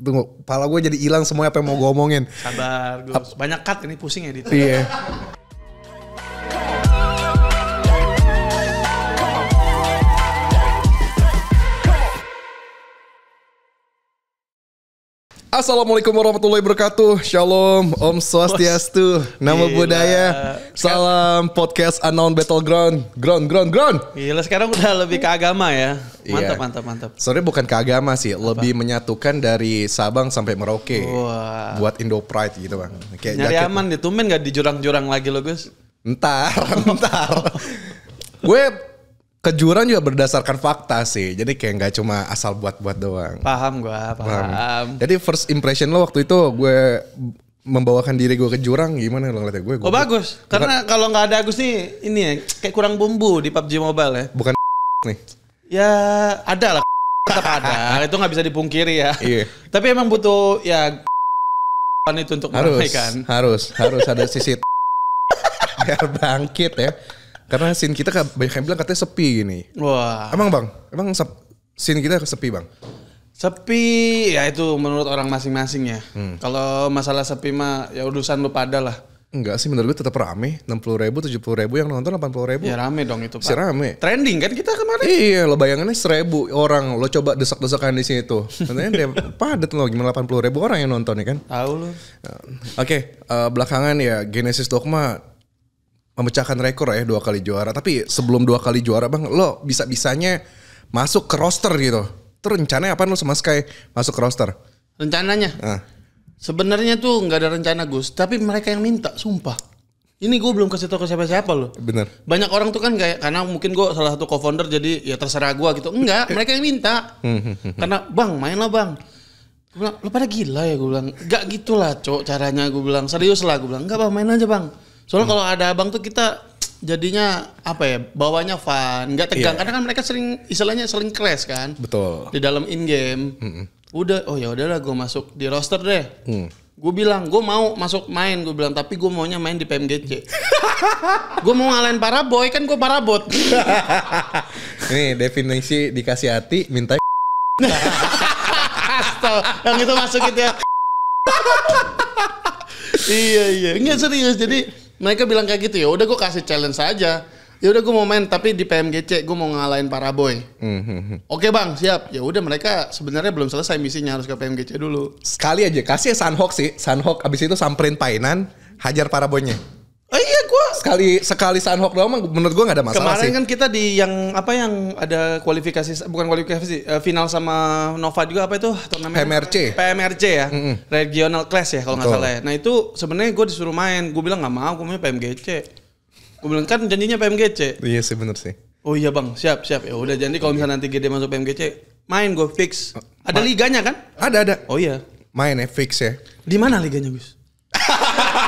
tunggu, pala gue jadi hilang semua apa yang mau gue omongin. Sabar, gue banyak cut ini pusing ya Iya. Assalamualaikum warahmatullahi wabarakatuh. Shalom, Om Swastiastu, nama Gila. budaya. Salam podcast Unknown Battleground. Ground, ground, ground. Gila, sekarang udah lebih ke agama ya. Iya. Mantap, yeah. mantap, mantap. Sorry bukan ke agama sih, Apa? lebih menyatukan dari Sabang sampai Merauke. Wah. Buat Indo Pride gitu, Bang. Kayak Nyari jaket. aman ditumen gak di jurang-jurang lagi lo, Gus? Ntar, ntar. Gue kejuran juga berdasarkan fakta sih. Jadi kayak nggak cuma asal buat-buat doang. Paham gue, paham. paham. Jadi first impression lo waktu itu gue membawakan diri gue ke jurang gimana lo ngeliatnya gue? Oh bagus, karena kalau nggak ada Agus nih ini ya kayak kurang bumbu di PUBG Mobile ya. Bukan nih. Ya ada lah tetap ada, itu nggak bisa dipungkiri ya. Iya. Tapi emang butuh ya itu untuk harus, meramaikan. Harus, harus ada sisi biar bangkit ya. Karena scene kita banyak yang bilang katanya sepi gini. Wah. Emang bang, emang sep, scene kita sepi bang? Sepi ya itu menurut orang masing-masing ya. Hmm. Kalau masalah sepi mah ya urusan lu pada lah. Enggak sih menurut gue tetap rame. 60 ribu, 70 ribu yang nonton 80 ribu. Ya rame dong itu Pak. Si rame. Trending kan kita kemarin. Iya lo bayangannya seribu orang. Lo coba desak-desakan di sini tuh. Katanya dia padat lo gimana 80 ribu orang yang nonton ya kan. Tahu lo. Oke okay, uh, eh, belakangan ya Genesis Dogma memecahkan rekor ya dua kali juara. Tapi sebelum dua kali juara bang, lo bisa bisanya masuk ke roster gitu. Terus rencananya apa lo sama Sky masuk ke roster? Rencananya? Nah. Sebenarnya tuh nggak ada rencana Gus, tapi mereka yang minta, sumpah. Ini gue belum kasih tau ke siapa-siapa loh. Bener. Banyak orang tuh kan kayak karena mungkin gue salah satu co-founder jadi ya terserah gue gitu. Enggak, mereka yang minta. Hmm. karena bang main lah bang. Gue bilang, lo pada gila ya gue bilang. Gak gitulah cok caranya gue bilang. Serius lah gue bilang. Enggak bang main aja bang Soalnya hmm. kalau ada abang tuh kita jadinya apa ya bawanya fun, nggak tegang. Yeah. Karena kan mereka sering istilahnya sering crash kan. Betul. Di dalam in game. Hmm. Udah, oh ya udahlah gue masuk di roster deh. Hmm. Gue bilang, gue mau masuk main. Gue bilang, tapi gue maunya main di PMGC. gue mau ngalahin para boy, kan gue para bot. Ini definisi dikasih hati, minta Astaga, yang itu masuk gitu ya. iya, iya. nggak serius, jadi mereka bilang kayak gitu ya udah gue kasih challenge saja ya udah gue mau main tapi di PMGC gue mau ngalahin para boy mm-hmm. oke bang siap ya udah mereka sebenarnya belum selesai misinya harus ke PMGC dulu sekali aja kasih Sunhawk sih Sunhawk abis itu samperin painan hajar para boynya sekali sekali Sanhok doang menurut gue gak ada masalah Kemarin sih. kan kita di yang apa yang ada kualifikasi bukan kualifikasi eh, final sama Nova juga apa itu turnamen PMRC. PMRC ya. Mm -hmm. Regional Class ya kalau nggak salah ya. Nah, itu sebenarnya gue disuruh main. Gue bilang nggak mau, gue mau PMGC. Gue bilang kan janjinya PMGC. Iya sih bener sih. Oh iya bang, siap siap. Ya udah janji kalau misalnya nanti gede masuk PMGC, main gue fix. Ada Ma liganya kan? Ada ada. Oh iya. Main ya fix ya. Di mana liganya Gus?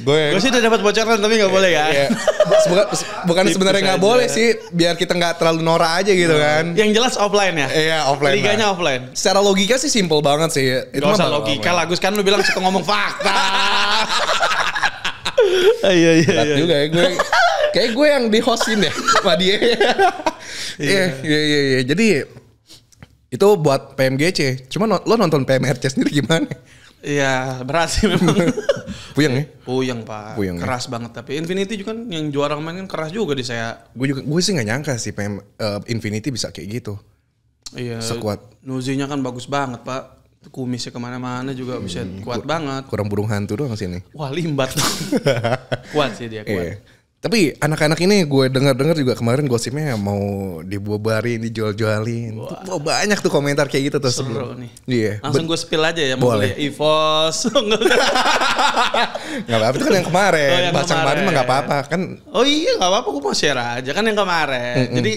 Gue sih udah dapat bocoran tapi nggak iya, boleh ya. Iya. Bukan, bukan sebenarnya nggak boleh sih, biar kita nggak terlalu norak aja gitu iya. kan. Yang jelas offline ya. Iya offline. Liganya offline. Secara logika sih simple banget sih. Itu gak logika lagus kan lu bilang suka ngomong fakta. Iya iya. iya juga ya gue. Kayak gue yang dihostin hostin ya sama dia. Iya iya iya. Jadi itu buat PMGC. Cuma lo nonton PMRC sendiri gimana? Iya, berat sih memang. Puyeng ya? Puyeng pak. Puyeng, ya? keras ya? banget tapi Infinity juga kan yang juara main kan keras juga di saya. Gue juga gue sih nggak nyangka sih pem uh, Infinity bisa kayak gitu. Iya. Sekuat. Nuzinya kan bagus banget pak. Kumisnya kemana-mana juga hmm, bisa kuat gua, banget. Kurang burung hantu doang sini. Wah limbat. kuat sih dia kuat. Iya. Tapi anak-anak ini gue dengar-dengar juga kemarin gosipnya mau dibubarin, dijual-jualin. Wah. banyak tuh komentar kayak gitu tuh sebelum. nih. Iya, Langsung gue spill aja ya. Boleh. Evos. gak apa-apa, itu kan yang kemarin. Oh, yang Bahasa kemarin. kemarin mah gak apa-apa. Kan. Oh iya gak apa-apa, gue mau share aja. Kan yang kemarin. Mm -mm. Jadi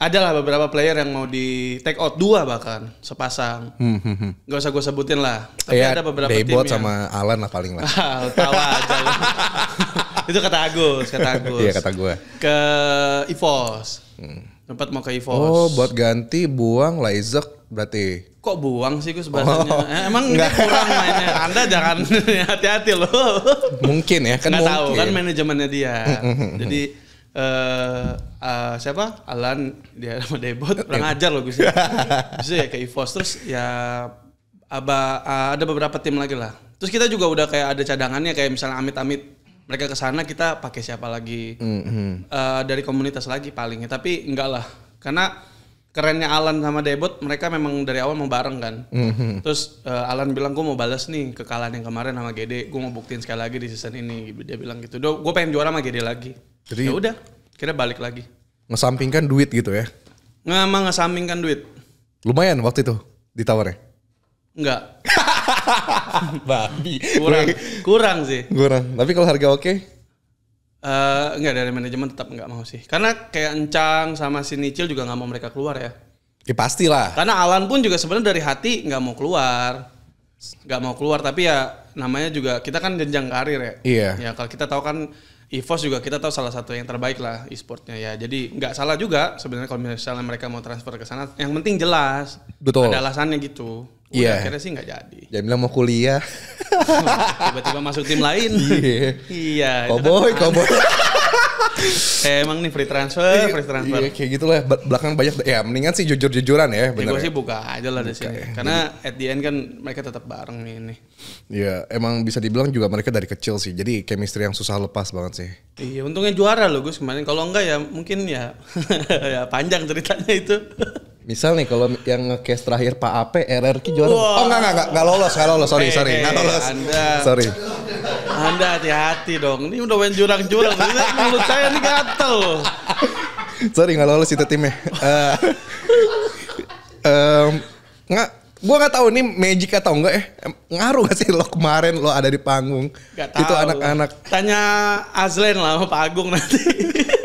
adalah beberapa player yang mau di take out dua bahkan sepasang hmm, hmm, hmm. Gak usah gue sebutin lah tapi ya, ada beberapa Daybot tim yang... sama Alan lah paling lah tawa aja itu kata Agus, kata Agus. Iya kata gue. Ke Ivos. Hmm. Tempat mau ke Ivos. Oh, buat ganti buang Laizek berarti. Kok buang sih Gus bahasanya? Oh. Eh, emang nggak kurang mainnya. Anda jangan hati-hati loh. Mungkin ya, kan Nggak tahu kan manajemennya dia. Mm, mm, mm, Jadi Uh, uh, siapa Alan dia sama Debot kurang iya. ajar loh Gus ya. ya ke Evos terus ya aba, uh, ada beberapa tim lagi lah. Terus kita juga udah kayak ada cadangannya kayak misalnya Amit-Amit mereka ke sana kita pakai siapa lagi mm-hmm. uh, dari komunitas lagi palingnya tapi enggak lah karena kerennya Alan sama Debot mereka memang dari awal mau bareng kan mm-hmm. terus uh, Alan bilang gue mau balas nih kekalahan yang kemarin sama Gede gue mau buktiin sekali lagi di season ini dia bilang gitu gue pengen juara sama Gede lagi jadi ya udah kita balik lagi ngesampingkan duit gitu ya nggak ngesampingkan duit lumayan waktu itu ditawarnya Enggak, Babi. Kurang, kurang sih. Kurang. Tapi kalau harga oke? Okay? Uh, eh, enggak dari manajemen tetap enggak mau sih. Karena kayak Encang sama si Nicil juga nggak mau mereka keluar ya. Ya lah Karena Alan pun juga sebenarnya dari hati nggak mau keluar. Nggak mau keluar tapi ya namanya juga kita kan jenjang karir ya. Iya. Ya kalau kita tahu kan EVOS juga kita tahu salah satu yang terbaik lah e-sportnya ya. Jadi nggak salah juga sebenarnya kalau misalnya mereka mau transfer ke sana. Yang penting jelas. Betul. Ada alasannya gitu. Iya. Yeah. Akhirnya sih nggak jadi. Jadi bilang mau kuliah. Tiba-tiba masuk tim lain. iya. Koboi, iya, koboi. Eh, emang nih free transfer, iya, free transfer. Iya, kayak gitulah. Belakang banyak ya mendingan sih jujur-jujuran ya, ya Bener. Ya, gue sih buka aja lah di sini. Karena at the end kan mereka tetap bareng nih ini. Iya, emang bisa dibilang juga mereka dari kecil sih. Jadi chemistry yang susah lepas banget sih. Iya, untungnya juara loh Gus kemarin. Kalau enggak ya mungkin ya ya panjang ceritanya itu. Misal nih kalau yang nge-case terakhir Pak AP RRQ juara. Wow. Oh enggak enggak enggak enggak lolos, enggak lolos. Sorry, hey, eh, sorry. Enggak eh, eh, lolos. Anda, sorry. Anda hati-hati dong. Ini udah main jurang-jurang. Kan mulut saya nih gatel. sorry enggak lolos itu timnya. Uh, um, enggak Gue gak tahu ini magic atau enggak ya. Ngaruh gak sih lo kemarin lo ada di panggung? Gak tahu. Itu anak-anak. Tanya Azlen lah sama Pak Agung nanti.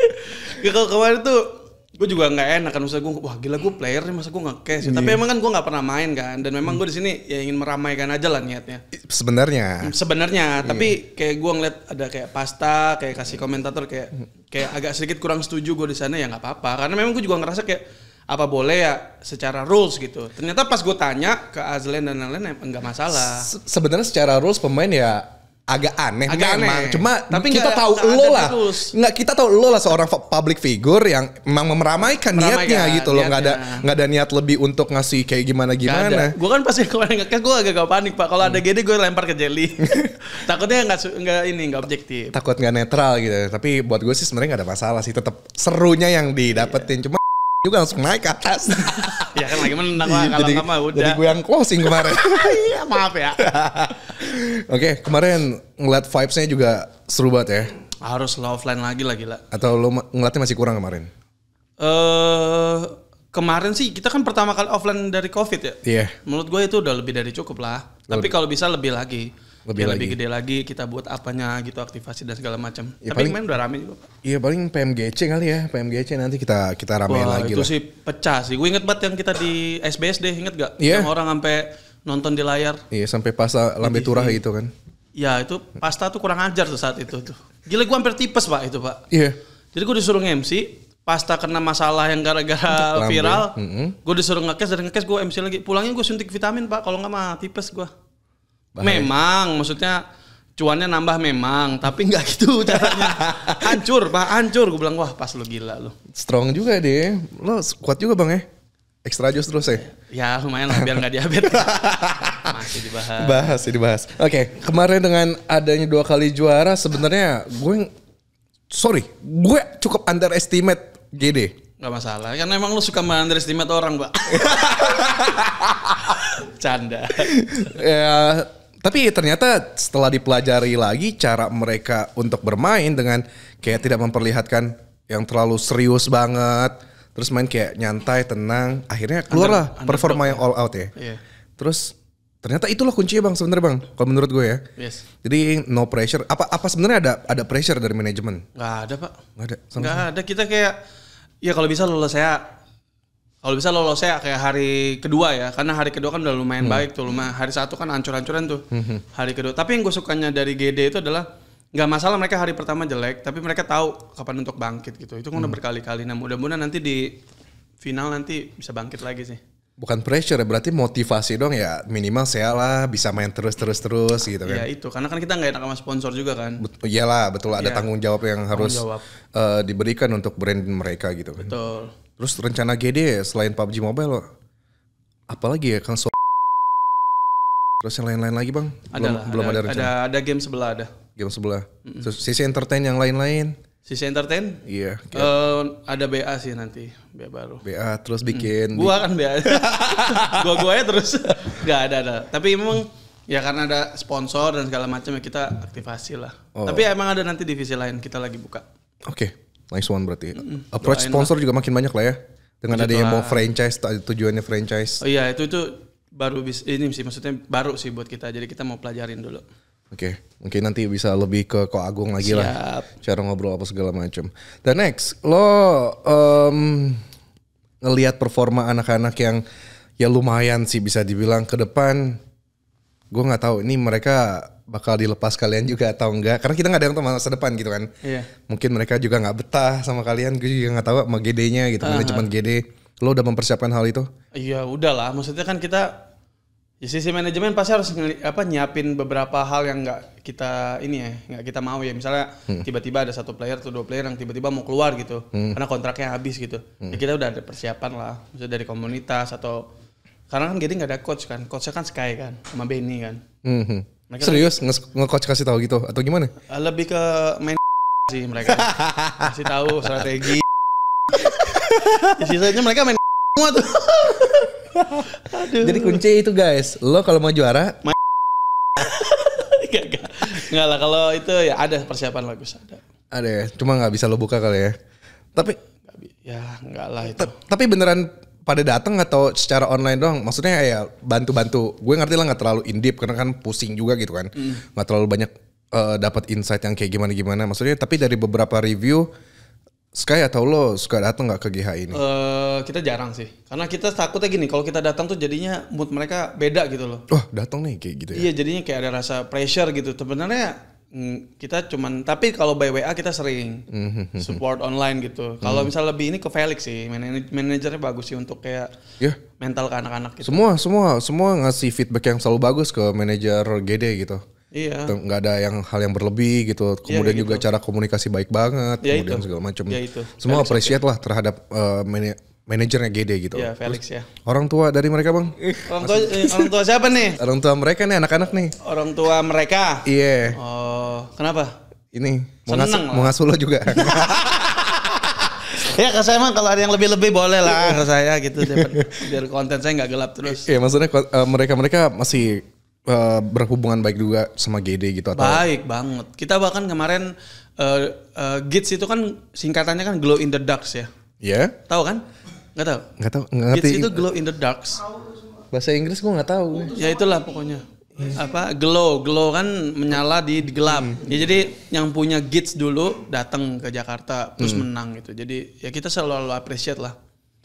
Kalau kemarin tuh gue juga nggak enak kan maksudnya gue wah gila gue player nih masa gue nggak cash tapi iya. emang kan gue nggak pernah main kan dan memang gue di sini ya ingin meramaikan aja lah niatnya sebenarnya hmm, sebenarnya iya. tapi kayak gue ngeliat ada kayak pasta kayak kasih komentator kayak hmm. kayak agak sedikit kurang setuju gue di sana ya nggak apa-apa karena memang gue juga ngerasa kayak apa boleh ya secara rules gitu ternyata pas gue tanya ke Azlen dan lain-lain enggak masalah sebenarnya secara rules pemain ya agak aneh agak memang. Aneh. Cuma tapi kita tahu lo lah. Nggak kita tahu lo lah seorang public figure yang memang memeramaikan, meramaikan niatnya gitu lo Nggak ada nggak ada niat lebih untuk ngasih kayak gimana gimana. Gue kan pasti kalau kan gue agak gak panik pak. Kalau hmm. ada gede gue lempar ke jelly. Takutnya nggak nggak ini nggak objektif. Takut nggak netral gitu. Tapi buat gue sih sebenarnya nggak ada masalah sih. Tetap serunya yang didapetin. Cuma juga langsung naik ke atas. ya kan lagi menang lah kalau sama udah. Jadi gue yang closing kemarin. Iya maaf ya. Oke okay, kemarin ngeliat vibesnya juga seru banget ya. Harus lo offline lagi lah gila. Atau lo ngeliatnya masih kurang kemarin? Eh uh, kemarin sih kita kan pertama kali offline dari covid ya. Iya. Yeah. Menurut gue itu udah lebih dari cukup lah. Lebih. Tapi kalau bisa lebih lagi lebih, ya, lebih gede lagi kita buat apanya gitu aktivasi dan segala macam. Ya, Tapi paling, main udah rame juga. Iya paling PMGC kali ya PMGC nanti kita kita rame Wah, lagi. Itu lah. sih pecah sih. Gue inget banget yang kita di SBSD inget gak? Yeah. Yang orang sampai nonton di layar. Iya sampai pasta lambe iya. turah gitu kan. Ya itu pasta tuh kurang ajar tuh saat itu tuh. Gila gue hampir tipes pak itu pak. Iya. Yeah. Jadi gue disuruh mc pasta kena masalah yang gara-gara viral, mm -hmm. gue disuruh ngekes dan ngekes gue MC lagi. Pulangnya gue suntik vitamin pak, kalau nggak mah tipes gue. Bahaya. Memang, maksudnya cuannya nambah memang, tapi nggak gitu caranya. hancur, pak, hancur. Gue bilang wah pas lu gila lu. Strong juga deh, lo kuat juga bang ya. Ekstra jus terus ya? Ya lumayan lah biar nggak diabetes. Masih dibahas. Bahas, ya, dibahas. Oke, okay, kemarin dengan adanya dua kali juara sebenarnya gue sorry, gue cukup underestimate GD. Gak masalah, karena emang lo suka underestimate orang, Pak. Canda. ya, tapi ternyata setelah dipelajari lagi cara mereka untuk bermain dengan kayak tidak memperlihatkan yang terlalu serius banget, terus main kayak nyantai, tenang, akhirnya keluarlah under, performa ya? yang all out ya. Yeah. Terus ternyata itulah kuncinya bang sebenarnya bang, kalau menurut gue ya. Yes. Jadi no pressure. Apa apa sebenarnya ada ada pressure dari manajemen? Gak ada pak. Gak ada. Nggak ada. Kita kayak ya kalau bisa lulus saya kalau bisa lolosnya kayak hari kedua ya karena hari kedua kan udah lumayan hmm. baik tuh lumayan hari satu kan ancur-ancuran tuh hmm. hari kedua tapi yang gue sukanya dari GD itu adalah nggak masalah mereka hari pertama jelek tapi mereka tahu kapan untuk bangkit gitu itu kan udah hmm. berkali-kali nah mudah-mudahan nanti di final nanti bisa bangkit lagi sih bukan pressure ya, berarti motivasi dong ya minimal saya lah bisa main terus terus terus gitu kan ya itu karena kan kita nggak enak sama sponsor juga kan Iya iyalah betul ada ya. tanggung jawab yang harus jawab. Uh, diberikan untuk brand mereka gitu kan betul Terus rencana GD selain PUBG Mobile, apa lagi ya Kang Terus yang lain-lain lagi bang? Belum, ada belum ada, ada rencana. Ada, ada game sebelah ada. Game sebelah. Mm -mm. sisi entertain yang lain-lain. Sisi entertain? Iya. Yeah, uh, ada BA sih nanti, BA baru. BA terus bikin. Mm. Gua kan BA. gua gua ya terus. Gak ada ada. Tapi emang ya karena ada sponsor dan segala macam ya kita aktivasi lah. Oh. Tapi emang ada nanti divisi lain kita lagi buka. Oke. Okay. Nice one berarti. mm hmm Approach Doain sponsor lah. juga makin banyak lah ya. Dengan gitu ada yang mau franchise, tujuannya franchise. Oh iya, itu itu baru bis, ini sih maksudnya baru sih buat kita. Jadi kita mau pelajarin dulu. Oke, okay. mungkin nanti bisa lebih ke Ko Agung lagi Siap. lah. Cara ngobrol apa segala macam. The next, lo um, ngelihat performa anak-anak yang ya lumayan sih bisa dibilang ke depan. Gue nggak tahu ini mereka bakal dilepas kalian juga atau enggak karena kita nggak ada yang tahu masa depan gitu kan iya. mungkin mereka juga nggak betah sama kalian gue juga nggak tahu sama GD-nya gitu uh -huh. manajemen GD lo udah mempersiapkan hal itu iya udahlah maksudnya kan kita di ya sisi manajemen pasti harus apa nyiapin beberapa hal yang nggak kita ini ya nggak kita mau ya misalnya hmm. tiba-tiba hmm. ada satu player atau dua player yang tiba-tiba mau keluar gitu hmm. karena kontraknya habis gitu hmm. ya kita udah ada persiapan lah misalnya dari komunitas atau karena kan jadi nggak ada coach kan coachnya kan Sky kan sama Benny kan hmm, hmm. Mereka Serius nge-coach kasih tahu gitu atau gimana? Eh, lebih ke main sih mereka. Kasih tahu strategi. Sisanya mereka main semua tuh. Aduh. Jadi kunci itu guys, lo kalau mau juara main Enggak lah kalau itu ya ada persiapan bagus ada. Ada ya, cuma nggak bisa lo buka kali ya. Tapi ya enggak lah itu. Tapi beneran pada datang atau secara online doang? Maksudnya ya, ya bantu-bantu. Gue ngerti lah nggak terlalu in deep karena kan pusing juga gitu kan. Hmm. Nggak mm. terlalu banyak uh, eh, dapat insight yang kayak gimana-gimana. Maksudnya tapi dari beberapa review Sky atau lo suka datang nggak ke GH ini? Uh, kita jarang sih, karena kita takutnya gini, kalau kita datang tuh jadinya mood mereka beda gitu loh. Wah oh, datang nih kayak gitu ya? Iya jadinya kayak ada rasa pressure gitu. Sebenarnya kita cuman tapi kalau by WA kita sering mm-hmm. support online gitu. Kalau hmm. misal lebih ini ke Felix sih, manajernya bagus sih untuk kayak yeah. mental ke anak-anak gitu. Semua semua semua ngasih feedback yang selalu bagus ke manajer GD gitu. Iya. Gitu, nggak ada yang hal yang berlebih gitu. Iya, kemudian yeah, gitu. juga cara komunikasi baik banget, ya, kemudian itu. segala macam. Yeah, Semua appreciate okay. lah terhadap uh, manajernya GD gitu. Iya, Felix ya. Orang tua dari mereka, Bang? Orang tua eh, orang tua siapa nih? Orang tua mereka nih anak-anak nih. Orang tua mereka? Iya. Yeah. Oh, kenapa? Ini mau ngasuh mau ngasuh lo juga. ya ke saya mah kalau ada yang lebih-lebih boleh lah ke saya gitu biar konten saya nggak gelap terus. Iya, maksudnya eh, mereka-mereka masih eh, berhubungan baik juga sama GD gitu atau Baik banget. Kita bahkan kemarin uh, uh, GITS itu kan singkatannya kan glow in the dark ya. Iya. Yeah. Tahu kan? Gak tau. Gak tau. Gak ngerti. itu glow in the darks. Bahasa Inggris gue nggak tahu. Ya itulah pokoknya. Yes. apa glow glow kan menyala di, gelap mm. ya jadi yang punya gigs dulu datang ke Jakarta terus mm. menang gitu jadi ya kita selalu, selalu appreciate lah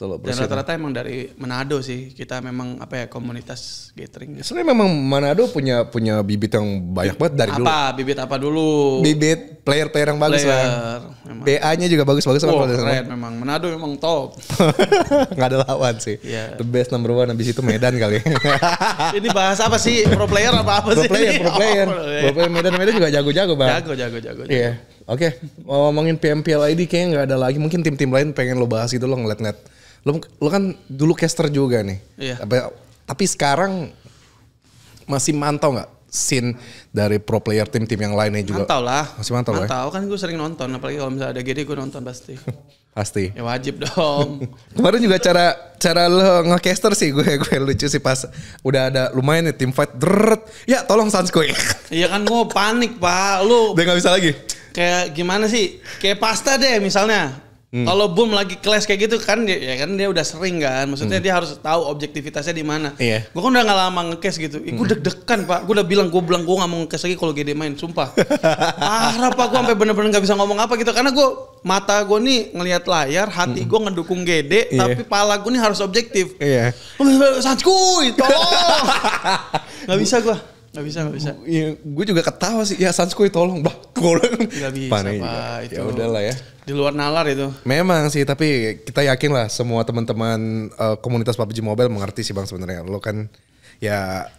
Betul, gitu Dan rata-rata emang dari Manado sih. Kita memang apa ya komunitas gathering. Sebenarnya memang Manado punya punya bibit yang banyak banget dari apa, dulu. Apa bibit apa dulu? Bibit player-player yang bagus player, lah. BA-nya juga bagus-bagus oh, keren sama. memang Manado memang top. Gak ada lawan sih. Yeah. The best number one habis itu Medan kali. Ini bahas apa sih? Pro player apa apa sih? Pro player, pro oh, player. Oh, pro player. Medan Medan juga jago-jago, Bang. Jago, jago, jago. Iya. Oke, okay. ngomongin PMPL ID kayaknya nggak ada lagi. Mungkin tim-tim lain pengen lo bahas itu lo ngeliat-ngeliat Lo, lo kan dulu caster juga nih. Iya. Tapi, tapi sekarang masih mantau nggak scene dari pro player tim-tim yang lainnya juga? Mantau lah. Masih mantau, ya? mantau lah. Mantau ya? kan gue sering nonton, apalagi kalau misalnya ada GD gue nonton pasti. pasti. Ya wajib dong. Kemarin juga cara cara lo ngecaster sih gue gue lucu sih pas udah ada lumayan nih tim fight deret. Ya tolong Sanskoy. Ya. Iya kan gue panik pak, lu. Udah nggak bisa lagi. Kayak gimana sih? Kayak pasta deh misalnya Hmm. Kalau Boom lagi kelas kayak gitu kan ya kan dia udah sering kan. Maksudnya hmm. dia harus tahu objektivitasnya di mana. Iya. Gue kan udah gak lama ngekes gitu. Ih, gue hmm. deg-degan pak. Gue udah bilang gue bilang gue gak mau ngekes lagi kalau GD main. Sumpah. Ah, pak gue sampai bener-bener gak bisa ngomong apa gitu. Karena gue mata gue nih ngelihat layar, hati hmm. gue ngedukung GD, yeah. tapi pala gue nih harus objektif. Iya. Oh, yeah. Iya, iya, Sanskuy, tolong. gak bisa gue. Gak bisa, gak bisa. Iya, gue juga ketawa sih. Ya Sanskui tolong, bah. Gue gak bisa, iya. Pak. Itu. Ya udahlah ya. Di luar nalar itu. Memang sih, tapi kita yakin lah semua teman-teman uh, komunitas PUBG Mobile mengerti sih bang sebenarnya. Lo kan ya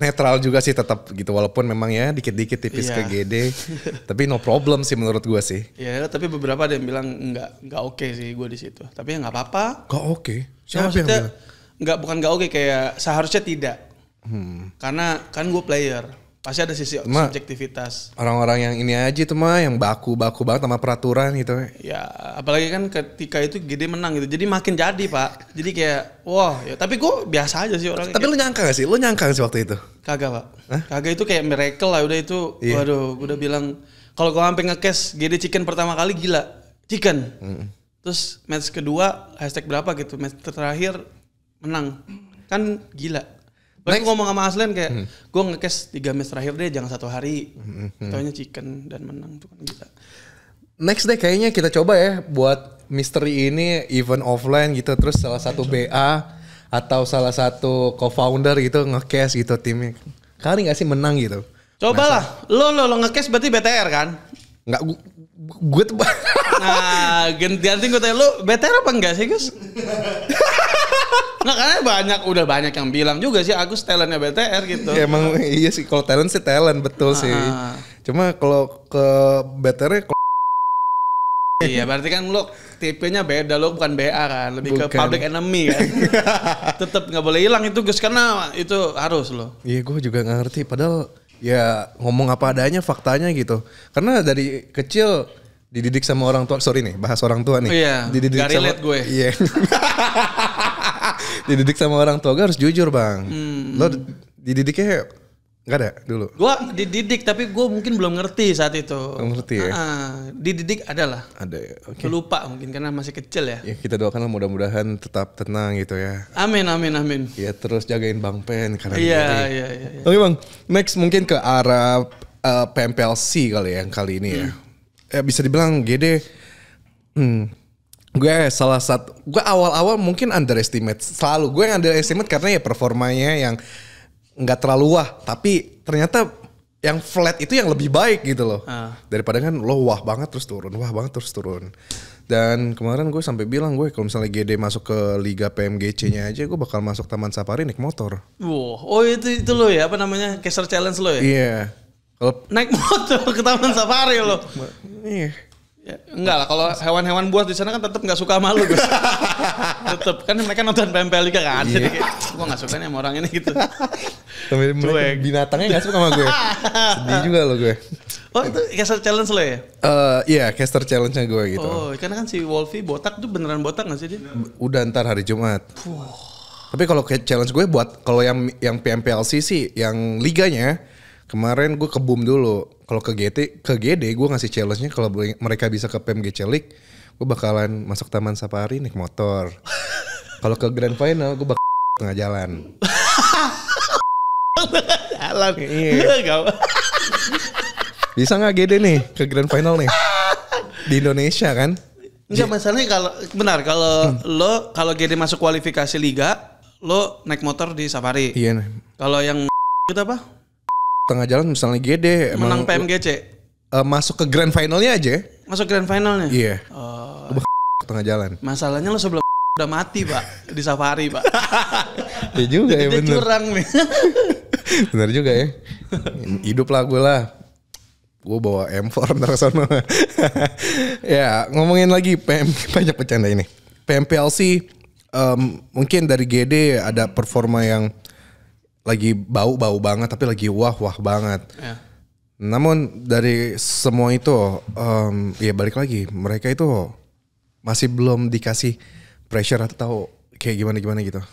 netral juga sih tetap gitu walaupun memang ya dikit-dikit tipis yeah. ke GD tapi no problem sih menurut gue sih ya yeah, tapi beberapa ada yang bilang nggak nggak oke okay sih gue di situ tapi ya nggak apa-apa nggak oke okay. Ya, siapa nah, yang bilang nggak bukan nggak oke okay, kayak seharusnya tidak hmm. karena kan gue player Pasti ada sisi Ma, subjektivitas. Orang-orang yang ini aja itu mah yang baku-baku banget sama peraturan gitu. Ya, apalagi kan ketika itu gede menang gitu. Jadi makin jadi, Pak. Jadi kayak wah, ya. tapi gue biasa aja sih orangnya. Tapi lu nyangka gak sih? Lu nyangka gak sih waktu itu? Kagak, Pak. Hah? Kagak itu kayak miracle lah udah itu. Iya. Waduh, udah bilang kalau gue sampai ngekes Gede Chicken pertama kali gila. Chicken. Mm. Terus match kedua hashtag berapa gitu, match terakhir menang. Kan gila Gue ngomong sama Aslen kayak hmm. gue ngekes tiga match terakhir deh jangan satu hari. Hmm. hmm, hmm. Taunya chicken dan menang tuh kan gitu. Next deh kayaknya kita coba ya buat misteri ini event offline gitu terus salah satu BA atau salah satu co-founder gitu ngekes gitu timnya. Kali gak sih menang gitu. Coba lah, Lo lo lo ngekes berarti BTR kan? Enggak gue tuh. nah, ganti ganti gue tanya lo BTR apa enggak sih, Gus? nah karena banyak udah banyak yang bilang juga sih Agus talentnya BTR gitu. Ya, emang iya sih kalau talent sih talent betul sih. Cuma kalau ke BTR ya, Iya, berarti kan lo tipenya beda, lo bukan BA kan, lebih bukan. ke public enemy kan. Tetap nggak boleh hilang itu Gus karena itu harus lo. Iya, gue juga nggak ngerti. Padahal ya ngomong apa adanya, faktanya gitu. Karena dari kecil dididik sama orang tua, sorry nih, bahas orang tua nih. Iya. Dididik gak sama, gue. Iya. dididik sama orang tua gue harus jujur bang. Hmm. Lo dididiknya nggak ada dulu. Gue dididik tapi gue mungkin belum ngerti saat itu. Belum ngerti ya. Uh, dididik adalah. Ada ya. Okay. Lupa mungkin karena masih kecil ya. ya kita doakanlah mudah-mudahan tetap tenang gitu ya. Amin amin amin. Ya terus jagain Bang Pen karena iya, iya iya iya. Oke Bang, next mungkin ke arah uh, eh, PMPLC kali ya yang kali ini ya. hmm. ya. Ya bisa dibilang Gede. hmm, gue salah satu gue awal-awal mungkin underestimate selalu gue yang underestimate karena ya performanya yang nggak terlalu wah tapi ternyata yang flat itu yang lebih baik gitu loh uh. daripada kan lo wah banget terus turun wah banget terus turun dan kemarin gue sampai bilang gue kalau misalnya GD masuk ke Liga PMGC-nya aja gue bakal masuk Taman Safari naik motor. Wow, oh itu itu lo ya apa namanya Keser Challenge lo ya? Iya. Yeah. naik motor ke Taman Safari lo. Iya. Ya, enggak lah, kalau hewan-hewan buas di sana kan tetap nggak suka malu, Gus. tetap kan mereka nonton pempel juga kan. Iya. Jadi yeah. gue nggak suka nih sama orang ini gitu. Tapi binatangnya nggak suka sama gue. Sedih juga lo gue. Oh itu caster challenge lo ya? Uh, iya caster challenge-nya gue gitu. Oh karena kan si Wolfie botak tuh beneran botak nggak sih dia? Udah ntar hari Jumat. Puh. Tapi kalau challenge gue buat kalau yang yang PMPLC sih yang liganya Kemarin gue ke Boom dulu. Kalau ke GT, ke GD gue ngasih challenge-nya kalau mereka bisa ke PMG Celik, gue bakalan masuk Taman Safari naik motor. kalau ke Grand Final gue bakal tengah jalan. jalan. Iya. iya. iya bisa nggak GD nih ke Grand Final nih? Di Indonesia kan? Enggak masalahnya kalau benar kalau hmm. lo kalau GD masuk kualifikasi liga lo naik motor di safari. Iya. Nah. Kalau yang itu apa? tengah jalan misalnya GD emang menang PMGC uh, eh, masuk ke grand finalnya aja masuk grand finalnya iya yeah. oh. tengah jalan masalahnya lo sebelum udah mati pak di safari pak ya juga ya bener curang nih bener juga ya hidup lah gue lah gue bawa M4 ntar sono ya ngomongin lagi PM banyak bercanda ini PMPLC um, mungkin dari GD ada performa yang lagi bau-bau banget tapi lagi wah-wah banget. Ya. Namun dari semua itu um, ya balik lagi mereka itu masih belum dikasih pressure atau kayak gimana gimana gitu.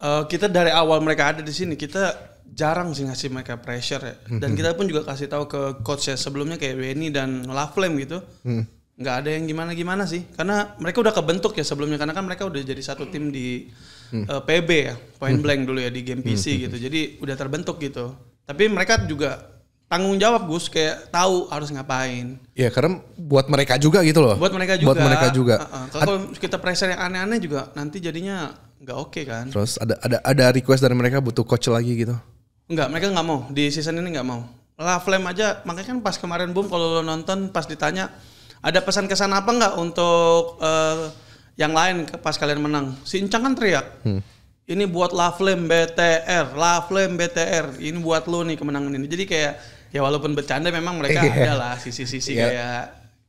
Uh, kita dari awal mereka ada di sini kita jarang sih ngasih mereka pressure ya. Dan mm -hmm. kita pun juga kasih tahu ke coach ya sebelumnya kayak Benny dan Laflame gitu. Mm nggak ada yang gimana gimana sih karena mereka udah kebentuk ya sebelumnya karena kan mereka udah jadi satu tim di hmm. uh, eh, PB ya point hmm. blank dulu ya di game hmm. PC hmm. gitu jadi udah terbentuk gitu tapi mereka juga tanggung jawab Gus kayak tahu harus ngapain ya karena buat mereka juga gitu loh buat mereka juga buat mereka juga uh -uh. kalau kita pressure yang aneh-aneh juga nanti jadinya nggak oke okay kan terus ada ada ada request dari mereka butuh coach lagi gitu nggak mereka nggak mau di season ini nggak mau lah Flame aja makanya kan pas kemarin boom kalau lo nonton pas ditanya ada pesan kesan apa nggak untuk uh, yang lain pas kalian menang? Sincang kan teriak. Hmm. Ini buat Laflem BTR, Laflem BTR. Ini buat lo nih kemenangan ini. Jadi kayak ya walaupun bercanda memang mereka yeah. ada sisi-sisi yeah. kayak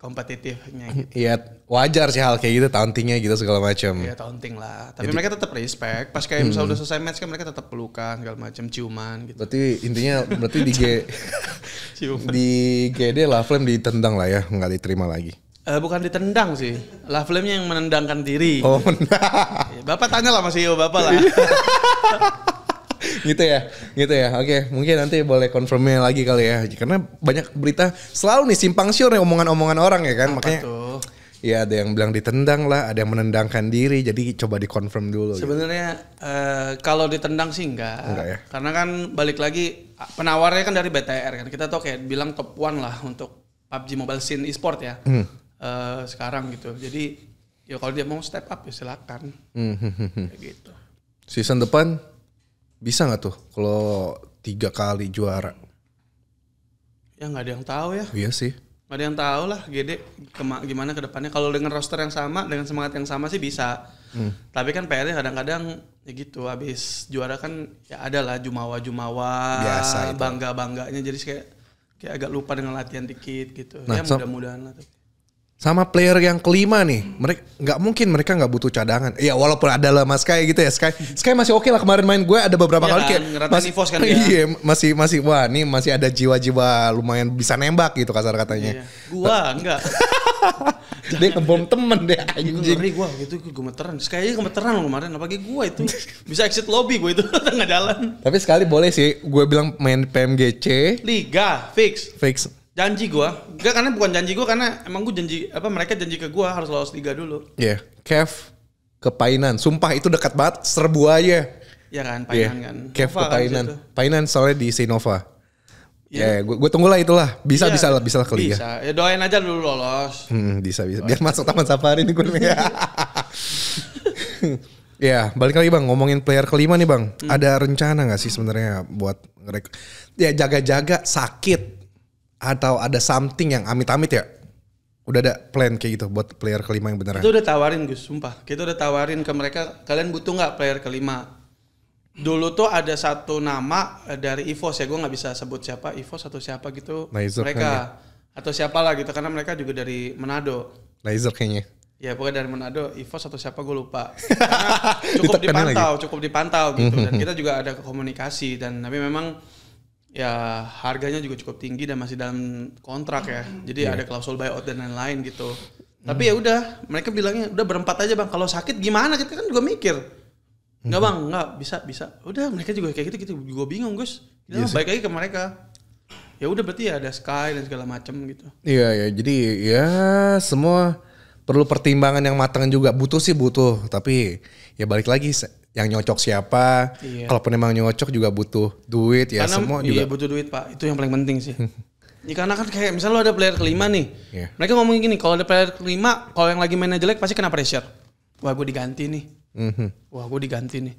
kompetitifnya. Iya, gitu. wajar sih hal kayak gitu, tauntingnya gitu segala macam. Iya, taunting lah. Tapi Jadi, mereka tetap respect. Pas kayak hmm. misalnya udah selesai match kan mereka tetap pelukan segala macam, ciuman gitu. Berarti intinya berarti di G ciuman. di GD lah Flame ditendang lah ya, nggak diterima lagi. Uh, bukan ditendang sih, lah Flame yang menendangkan diri. Oh, iya, Bapak tanya lah masih CEO Bapak lah. gitu ya gitu ya oke mungkin nanti boleh konfirmnya lagi kali ya karena banyak berita selalu nih simpang siur nih omongan-omongan orang ya kan Apa makanya tuh? ya ada yang bilang ditendang lah ada yang menendangkan diri jadi coba dikonfirm dulu gitu. sebenarnya gitu. uh, kalau ditendang sih enggak, enggak ya? karena kan balik lagi penawarnya kan dari BTR kan kita tuh kayak bilang top one lah untuk PUBG Mobile Scene Esport ya hmm. uh, sekarang gitu jadi ya kalau dia mau step up ya silakan hmm. hmm, hmm, hmm. gitu season depan bisa nggak tuh kalau tiga kali juara? Ya nggak ada yang tahu ya. Iya sih. Nggak ada yang tahu lah Gede kema- gimana ke depannya. Kalau dengan roster yang sama, dengan semangat yang sama sih bisa. Hmm. Tapi kan PR-nya kadang-kadang ya gitu habis juara kan ya ada lah jumawa-jumawa, bangga-bangganya jadi kayak kayak agak lupa dengan latihan dikit gitu. Nah, ya mudah-mudahan lah. tuh sama player yang kelima nih mereka nggak mungkin mereka nggak butuh cadangan ya walaupun ada lah mas Sky gitu ya Sky Sky masih oke okay lah kemarin main gue ada beberapa ya kali kan, masih fos kan dia. Ya. iya masih masih wah ini masih ada jiwa-jiwa lumayan bisa nembak gitu kasar katanya iya, iya. gua nah. enggak dia ngebom temen deh anjing gue gua gitu gue gemeteran Sky gemeteran loh kemarin apalagi gue itu bisa exit lobby gue itu nggak jalan tapi sekali boleh sih gue bilang main PMGC liga fix fix janji gua enggak karena bukan janji gua karena emang gua janji apa mereka janji ke gua harus lolos tiga dulu iya yeah. Kev ke Painan sumpah itu dekat banget serbu aja ya kan iya. Painan yeah. kan Kev Nova ke Painan kan Painan soalnya di Sinova iya. Ya, yeah. yeah, gue, gue tunggu itulah. Bisa, yeah. bisa lah, bisa lah kali ya. Bisa. Ya doain aja dulu lolos. Hmm, bisa, bisa. Biar masuk taman safari nih gue. ya, yeah, balik lagi bang, ngomongin player kelima nih bang. Hmm. Ada rencana nggak sih sebenarnya buat mereka Ya jaga-jaga sakit atau ada something yang amit-amit ya? Udah ada plan kayak gitu buat player kelima yang beneran? Itu udah tawarin Gus, sumpah. Kita udah tawarin ke mereka, kalian butuh nggak player kelima? Dulu tuh ada satu nama eh, dari Evos ya, gue nggak bisa sebut siapa, Evos atau siapa gitu. Laser mereka kayaknya. atau siapa lah gitu, karena mereka juga dari Manado. Laser kayaknya. Ya pokoknya dari Manado, Evos atau siapa gue lupa. Karena cukup dipantau, cukup dipantau gitu. Mhm. Dan kita juga ada komunikasi dan tapi memang ya harganya juga cukup tinggi dan masih dalam kontrak ya. Jadi yeah. ada klausul buyout dan lain-lain gitu. Hmm. Tapi ya udah, mereka bilangnya udah berempat aja bang. Kalau sakit gimana? Kita kan juga mikir. Enggak hmm. bang, enggak bisa bisa. Udah mereka juga kayak gitu gitu. Gue bingung gus. Ya, yes. baik lagi ke mereka. Ya udah berarti ya ada Sky dan segala macam gitu. Iya yeah, ya. Yeah. Jadi ya semua perlu pertimbangan yang matang juga. Butuh sih butuh. Tapi ya balik lagi yang nyocok siapa. Iya. Kalaupun emang nyocok juga butuh duit ya Karena, semua iya, juga. butuh duit pak, itu yang paling penting sih. ya, karena kan kayak misalnya lo ada player kelima nih, yeah. mereka ngomongin gini, kalau ada player kelima, kalau yang lagi mainnya jelek pasti kena pressure. Wah gue diganti nih, mm -hmm. wah gue diganti nih.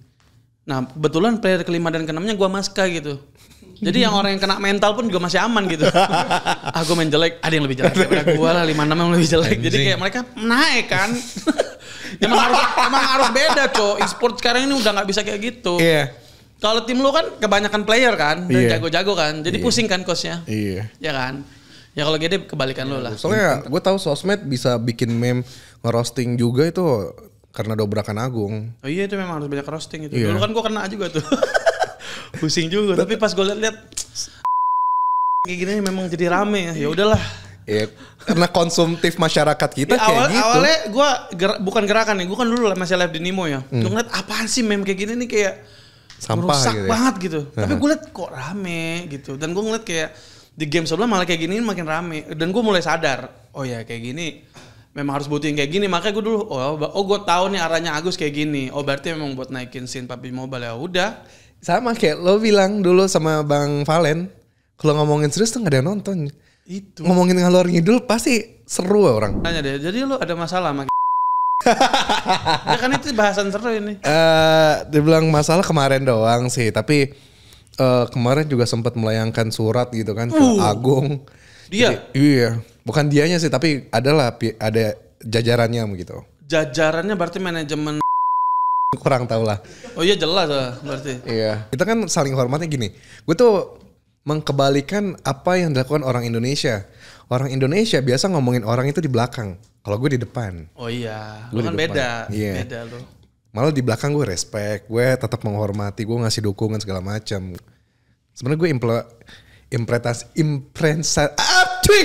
Nah kebetulan player kelima dan keenamnya gue maska gitu. Jadi yang orang yang kena mental pun juga masih aman gitu. ah gue main jelek, ada yang lebih jelek daripada gue lah, lima enam yang lebih jelek. Jadi kayak mereka naik kan. emang harus emang harus beda cow. E-sport sekarang ini udah nggak bisa kayak gitu. Iya. Yeah. Kalau tim lu kan kebanyakan player kan, dan iya. jago-jago kan. Jadi yeah. pusing kan kosnya, Iya. Yeah. Ya kan. Ya kalau gede kebalikan yeah. lu lah. Soalnya gue tahu sosmed bisa bikin meme ngerosting juga itu karena dobrakan Agung. Oh iya itu memang harus banyak roasting itu. Yeah. Dulu kan gue kena juga tuh. pusing juga tapi pas gue lihat kayak gini memang jadi rame ya, ya udahlah Ya, karena konsumtif masyarakat kita ya, kayak awal, gitu. Awalnya gue ger, bukan gerakan nih, gue kan dulu masih live di Nimo ya. Hmm. Gue ngeliat apa sih meme kayak gini nih kayak Sampah merusak gitu ya. banget gitu. Tapi gue liat kok rame gitu. Dan gue ngeliat kayak di game sebelah malah kayak gini makin rame. Dan gue mulai sadar, oh ya kayak gini memang harus butuhin kayak gini. Makanya gue dulu, oh, oh gue tahu nih arahnya Agus kayak gini. Oh berarti memang buat naikin scene PUBG Mobile ya udah sama kayak lo bilang dulu sama Bang Valen, kalau ngomongin serius tuh gak ada yang nonton. Itu. Ngomongin ngalor ngidul pasti seru ya orang. Tanya deh, jadi lo ada masalah sama ya kan itu bahasan seru ini. Eh, uh, dibilang masalah kemarin doang sih, tapi uh, kemarin juga sempat melayangkan surat gitu kan uh. ke Agung. Dia. Jadi, iya, bukan dianya sih, tapi adalah ada jajarannya begitu. Jajarannya berarti manajemen kurang tau lah. Oh iya jelas lah berarti. Iya. Kita kan saling hormatnya gini. Gue tuh mengkebalikan apa yang dilakukan orang Indonesia. Orang Indonesia biasa ngomongin orang itu di belakang. Kalau gue di depan. Oh iya. gue kan beda. Iya. Beda lo. Malah di belakang gue respect, gue tetap menghormati, gue ngasih dukungan segala macam. Sebenarnya gue impretas impresas ah! cuy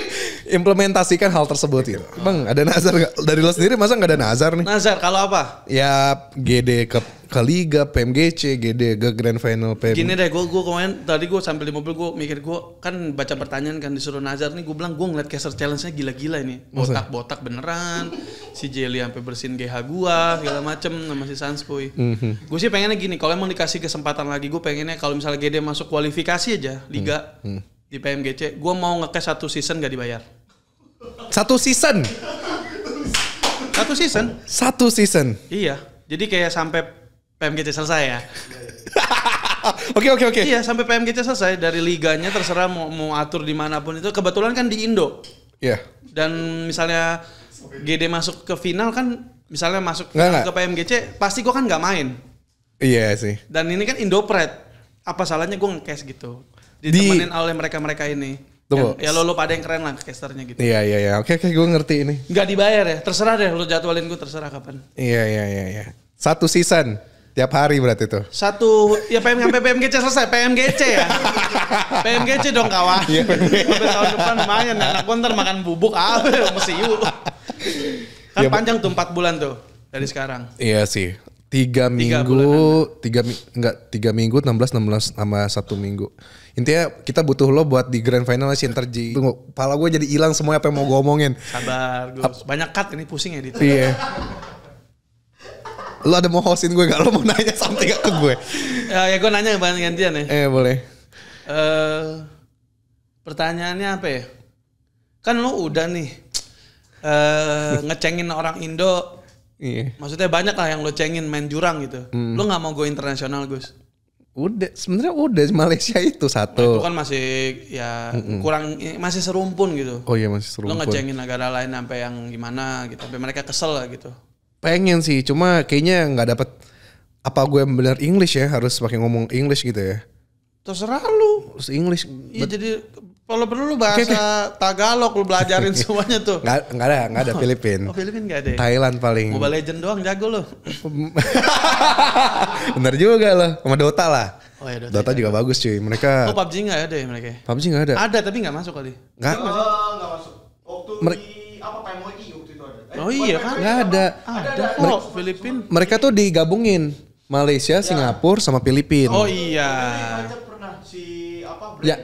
implementasikan hal tersebut gitu bang ada nazar gak? dari lo sendiri masa nggak ada nazar nih nazar kalau apa ya GD ke ke Liga PMGC GD ke Grand Final PM gini deh gue gue kemarin tadi gue sambil di mobil gue mikir gue kan baca pertanyaan kan disuruh nazar nih gue bilang gue ngeliat caster challenge-nya gila-gila ini botak botak beneran si Jelly sampai bersihin GH gua segala macem sama si Sanspuy mm -hmm. gue sih pengennya gini kalau emang dikasih kesempatan lagi gue pengennya kalau misalnya GD masuk kualifikasi aja liga mm -hmm di PMGC, gue mau ngekes satu season gak dibayar. Satu season? Satu season. Satu season. Iya. Jadi kayak sampai PMGC selesai ya. Oke oke oke. Iya sampai PMGC selesai dari liganya terserah mau, mau atur dimanapun itu kebetulan kan di Indo. Iya. Yeah. Dan misalnya GD masuk ke final kan misalnya masuk gak. ke PMGC pasti gue kan nggak main. Iya sih. Dan ini kan Indopret. Apa salahnya gue nge gitu ditemenin di... oleh mereka-mereka ini. Tunggu. Ya, ya lo, lo pada yang keren lah casternya gitu. Iya iya iya. Oke oke gue ngerti ini. Gak dibayar ya. Terserah deh lo jadwalin gue terserah kapan. Iya iya iya iya. Satu season tiap hari berarti tuh. Satu ya PMG PMGC selesai PMGC ya. PMGC dong kawan. Iya. tahun depan lumayan anak gue ntar makan bubuk ah yuk. Kan ya, panjang tuh 4 bulan tuh dari sekarang. Iya sih tiga minggu kan? tiga enggak tiga minggu enam belas enam belas sama satu minggu intinya kita butuh lo buat di grand final sih ntar tunggu pala gue jadi hilang semua apa yang mau gue omongin sabar gue banyak cut ini pusing ya di iya lo ada mau hostin gue gak lo mau nanya gak ke gue ya, ya gue nanya banget gantian ya eh boleh uh, pertanyaannya apa ya kan lo udah nih uh, ngecengin orang Indo Iya. Maksudnya banyak lah yang lo cengin main jurang gitu. Hmm. Lo nggak mau go internasional Gus? Udah, sebenarnya udah Malaysia itu satu. Nah, itu kan masih ya Mm-mm. kurang masih serumpun gitu. Oh iya masih serumpun. Lo cengin negara lain sampai yang gimana gitu, sampai mereka kesel lah gitu. Pengen sih, cuma kayaknya nggak dapet apa gue bener English ya harus pakai ngomong English gitu ya. Terserah lu. Terus English. Iya jadi kalau perlu lu bahasa okay, Tagalog lu belajarin semuanya tuh. Enggak enggak ada, enggak ada oh, Filipin. Oh, Filipin enggak ada. Ya? Thailand paling. Mobile Legend doang jago lu. Bener juga lo sama Dota lah. Oh ya, Dota, Dota iya, juga bagus cuy. Mereka Oh, PUBG enggak ada ya mereka? Ya? PUBG enggak ada. Ada tapi enggak masuk kali. Enggak. Enggak eh, masuk. Waktu Mer di apa PMOI waktu itu ada. Eh, oh iya kan? Enggak ada. Ada. ada. Oh, mereka, Filipin. Mereka tuh digabungin. Malaysia, ya. Singapura sama Filipina. Oh iya. Pernah si apa? Ya,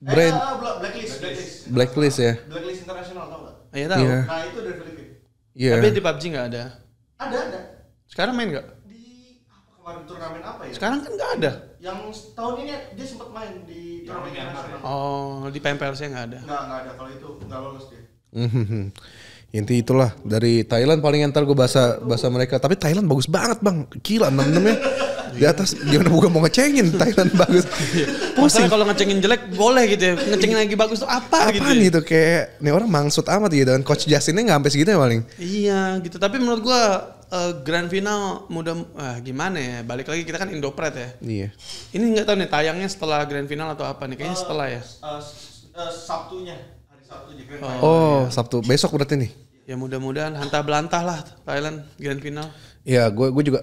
Eh, brand eh, blacklist. blacklist blacklist ya blacklist internasional tau gak? Ah, iya tahu. Yeah. Nah itu dari Filipina. Iya. Yeah. Tapi di PUBG gak ada. Ada ada. Sekarang main gak Di apa kemarin turnamen apa ya? Sekarang kan gak ada. Yang tahun ini dia sempat main di turnamen ya, turnamen internasional. Oh di PMPL saya nggak ada. Nggak nggak ada kalau itu nggak lolos dia. Hmm, hmm, hmm. Inti itulah dari Thailand paling entar gue bahasa bahasa mereka. Tapi Thailand bagus banget bang, gila enam enam ya. di atas gimana bukan mau ngecengin Thailand bagus iya. pusing kalau ngecengin jelek boleh gitu ya ngecengin lagi bagus tuh apa Apaan gitu, ya? gitu kayak nih orang mangsut amat gitu dan coach Justinnya nggak sampai segitu ya paling iya gitu tapi menurut gua uh, grand final mudah eh, uh, gimana ya balik lagi kita kan Indopret ya iya ini nggak tahu nih tayangnya setelah grand final atau apa nih kayaknya eh, setelah ya uh, uh, Sabtunya hari di grand final oh, oh ya. Sabtu besok berarti nih ya mudah-mudahan hantar belantah lah Thailand grand final ya gue gue juga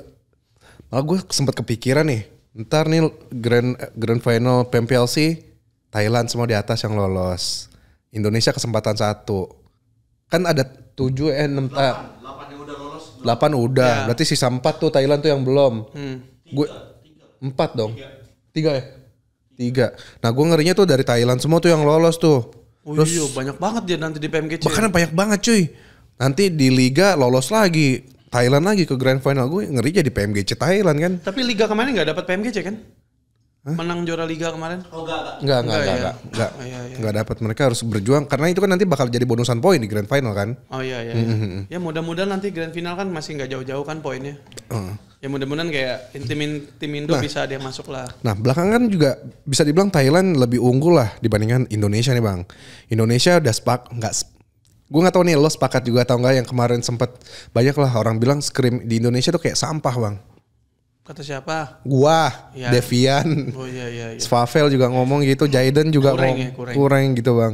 malah gue sempat kepikiran nih, ntar nih grand grand final PMPLC Thailand semua di atas yang lolos. Indonesia kesempatan satu. Kan ada tujuh eh enam ta. Eh, delapan yang udah lolos. Delapan udah. Ya. Berarti sisa empat tuh Thailand tuh yang belum. Hmm. Gue empat dong. Tiga. ya. Tiga. Nah gue ngerinya tuh dari Thailand semua tuh yang lolos tuh. Oh Terus, iya banyak banget dia nanti di PMGC, Bahkan banyak banget cuy. Nanti di liga lolos lagi Thailand lagi ke grand final gue ngeri jadi PMGC Thailand kan. Tapi liga kemarin nggak dapat PMGC kan? Hah? Menang juara liga kemarin? Oh enggak, enggak. Enggak, enggak, enggak. Enggak, enggak, iya. enggak, iya, enggak iya. dapat mereka harus berjuang karena itu kan nanti bakal jadi bonusan poin di grand final kan. Oh iya iya. Mm -hmm. Ya mudah-mudahan nanti grand final kan masih nggak jauh-jauh kan poinnya. Uh. Ya mudah-mudahan kayak tim tim Indo nah, bisa dia masuk lah. Nah, belakangan juga bisa dibilang Thailand lebih unggul lah dibandingkan Indonesia nih, Bang. Indonesia udah sepak nggak Gue gak tau nih lo sepakat juga tau enggak yang kemarin sempet banyak lah orang bilang Scream di Indonesia tuh kayak sampah bang. Kata siapa? Gua, ya. Devian, oh, iya, iya, iya. Svavel juga ngomong gitu, iya. Jaden juga kurang, ngomong, ya, kurang. kurang gitu bang.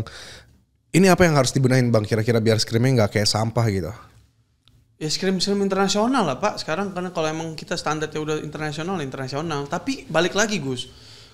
Ini apa yang harus dibenahin bang kira-kira biar Screamnya nggak kayak sampah gitu? Ya Scream-Scream internasional lah pak sekarang karena kalau emang kita standarnya udah internasional, internasional. Tapi balik lagi Gus,